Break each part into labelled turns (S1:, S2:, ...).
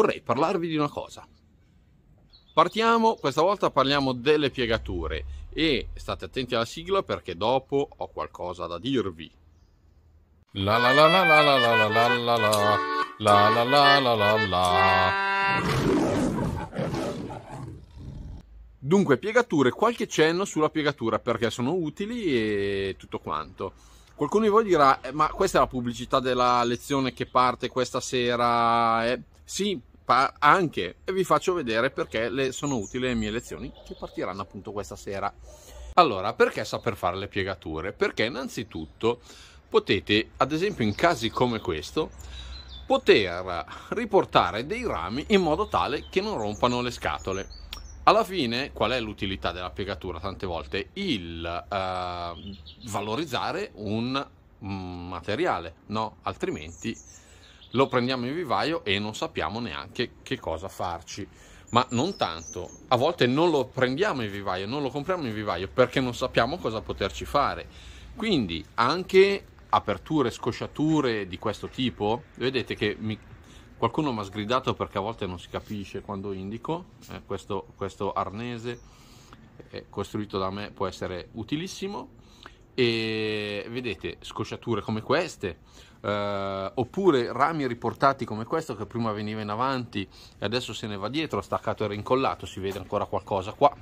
S1: vorrei parlarvi di una cosa. Partiamo, questa volta parliamo delle piegature e state attenti alla sigla perché dopo ho qualcosa da dirvi. La la la la la la la la la la la la la la la Dunque, piegature, qualche cenno sulla piegatura perché sono utili e tutto quanto. Qualcuno di voi dirà, ma questa è la pubblicità della lezione che parte questa sera? Eh, sì, anche e vi faccio vedere perché le sono utili le mie lezioni che partiranno appunto questa sera. Allora, perché saper fare le piegature? Perché innanzitutto potete, ad esempio in casi come questo, poter riportare dei rami in modo tale che non rompano le scatole. Alla fine, qual è l'utilità della piegatura tante volte? Il eh, valorizzare un mm, materiale, no? Altrimenti lo prendiamo in vivaio e non sappiamo neanche che cosa farci. Ma non tanto, a volte non lo prendiamo in vivaio, non lo compriamo in vivaio perché non sappiamo cosa poterci fare. Quindi anche aperture, scosciature di questo tipo, vedete che mi, qualcuno mi ha sgridato perché a volte non si capisce quando indico, eh, questo, questo arnese eh, costruito da me può essere utilissimo e vedete scosciature come queste, eh, oppure rami riportati come questo che prima veniva in avanti e adesso se ne va dietro, staccato e rincollato, si vede ancora qualcosa qua.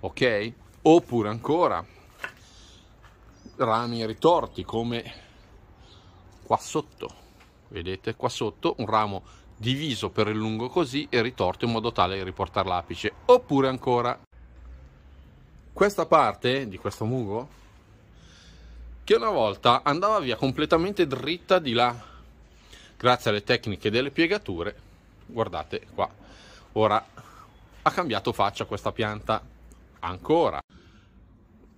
S1: Ok? Oppure ancora rami ritorti come qua sotto. Vedete qua sotto un ramo diviso per il lungo così e ritorto in modo tale da riportare l'apice oppure ancora questa parte di questo mugo che una volta andava via completamente dritta di là, grazie alle tecniche delle piegature, guardate qua, ora ha cambiato faccia questa pianta ancora.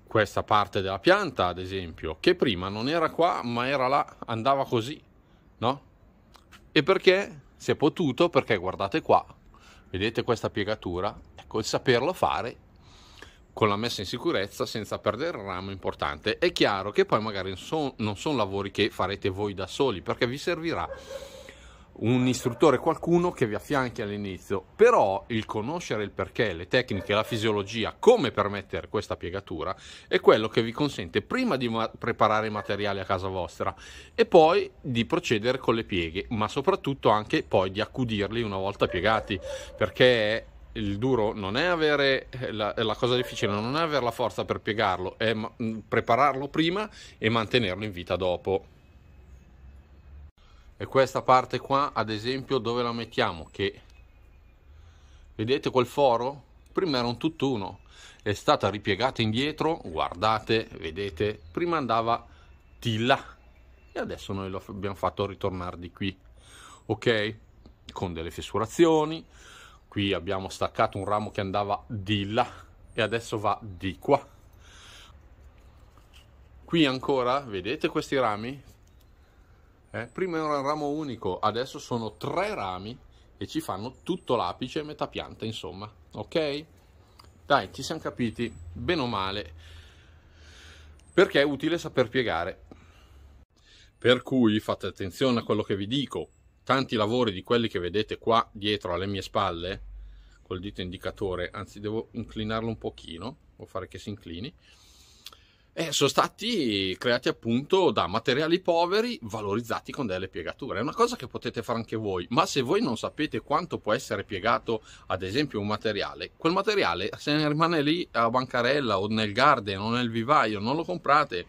S1: Questa parte della pianta, ad esempio, che prima non era qua, ma era là, andava così, no? E perché? Si è potuto perché guardate qua, vedete questa piegatura? Ecco, il saperlo fare con la messa in sicurezza senza perdere il ramo importante. È chiaro che poi magari son, non sono lavori che farete voi da soli perché vi servirà un istruttore, qualcuno che vi affianchi all'inizio, però il conoscere il perché, le tecniche, la fisiologia, come permettere questa piegatura è quello che vi consente prima di preparare i materiali a casa vostra e poi di procedere con le pieghe, ma soprattutto anche poi di accudirli una volta piegati, perché il duro non è avere eh, la, eh, la, cosa difficile, non è avere la forza per piegarlo, è ma- mm, prepararlo prima e mantenerlo in vita dopo. E questa parte qua, ad esempio, dove la mettiamo? Che vedete quel foro? Prima era un tutt'uno, è stata ripiegata indietro, guardate, vedete, prima andava di là e adesso noi lo abbiamo fatto ritornare di qui. Ok? Con delle fessurazioni, qui abbiamo staccato un ramo che andava di là e adesso va di qua qui ancora vedete questi rami eh, prima era un ramo unico adesso sono tre rami e ci fanno tutto l'apice e metà pianta insomma ok dai ci siamo capiti bene o male perché è utile saper piegare per cui fate attenzione a quello che vi dico tanti lavori di quelli che vedete qua dietro alle mie spalle col dito indicatore anzi devo inclinarlo un pochino o fare che si inclini eh, sono stati creati appunto da materiali poveri valorizzati con delle piegature. È una cosa che potete fare anche voi, ma se voi non sapete quanto può essere piegato, ad esempio, un materiale, quel materiale se ne rimane lì a bancarella o nel garden o nel vivaio, non lo comprate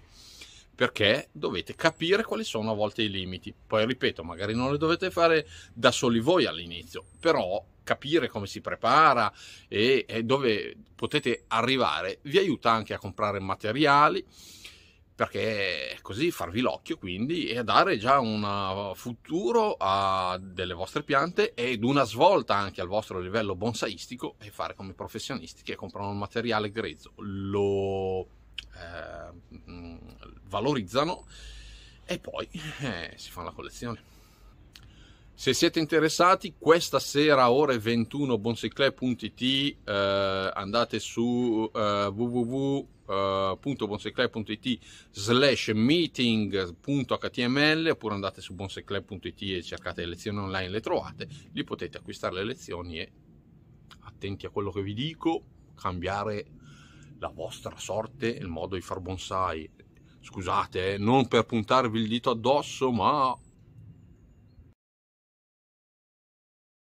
S1: perché dovete capire quali sono a volte i limiti. Poi ripeto, magari non li dovete fare da soli voi all'inizio, però capire come si prepara e, e dove potete arrivare vi aiuta anche a comprare materiali perché così farvi l'occhio quindi e a dare già un uh, futuro a delle vostre piante ed una svolta anche al vostro livello bonsaistico e fare come professionisti che comprano un materiale grezzo, lo eh, valorizzano e poi eh, si fa la collezione. Se siete interessati, questa sera ore 21 bonsaiclay.it eh, andate su eh, www.bonsaiclay.it eh, slash meeting.html oppure andate su bonsaiclay.it e cercate le lezioni online, le trovate, lì potete acquistare le lezioni e attenti a quello che vi dico, cambiare la vostra sorte, il modo di far bonsai, scusate, eh, non per puntarvi il dito addosso, ma